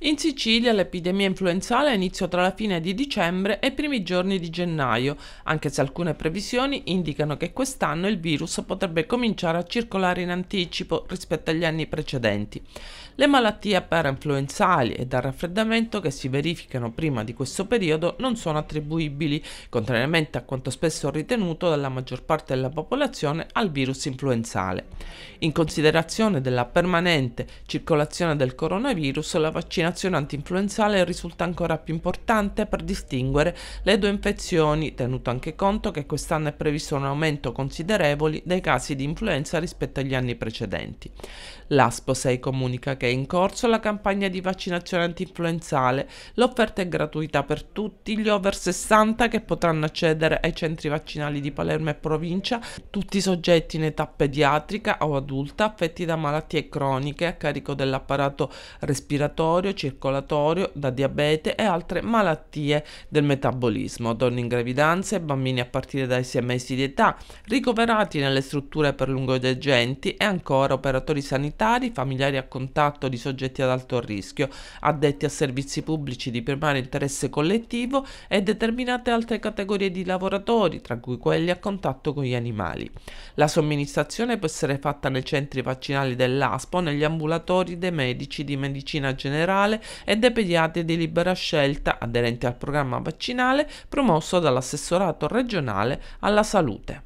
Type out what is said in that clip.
In Sicilia l'epidemia influenzale iniziò tra la fine di dicembre e i primi giorni di gennaio, anche se alcune previsioni indicano che quest'anno il virus potrebbe cominciare a circolare in anticipo rispetto agli anni precedenti. Le malattie parainfluenzali e dal raffreddamento che si verificano prima di questo periodo non sono attribuibili, contrariamente a quanto spesso ritenuto dalla maggior parte della popolazione, al virus influenzale. In considerazione della permanente circolazione del coronavirus, la vaccina vaccinazione antinfluenzale risulta ancora più importante per distinguere le due infezioni, tenuto anche conto che quest'anno è previsto un aumento considerevole dei casi di influenza rispetto agli anni precedenti. L'ASPO 6 comunica che è in corso la campagna di vaccinazione antinfluenzale, l'offerta è gratuita per tutti gli over 60 che potranno accedere ai centri vaccinali di Palermo e provincia, tutti i soggetti in età pediatrica o adulta affetti da malattie croniche a carico dell'apparato respiratorio, circolatorio, da diabete e altre malattie del metabolismo, donne in gravidanza e bambini a partire dai 6 mesi di età, ricoverati nelle strutture per lungo lungodeggenti e ancora operatori sanitari, familiari a contatto di soggetti ad alto rischio, addetti a servizi pubblici di primario interesse collettivo e determinate altre categorie di lavoratori, tra cui quelli a contatto con gli animali. La somministrazione può essere fatta nei centri vaccinali dell'ASPO, negli ambulatori dei medici di medicina generale sociale e dei pediatri di libera scelta aderenti al programma vaccinale promosso dall'assessorato regionale alla salute.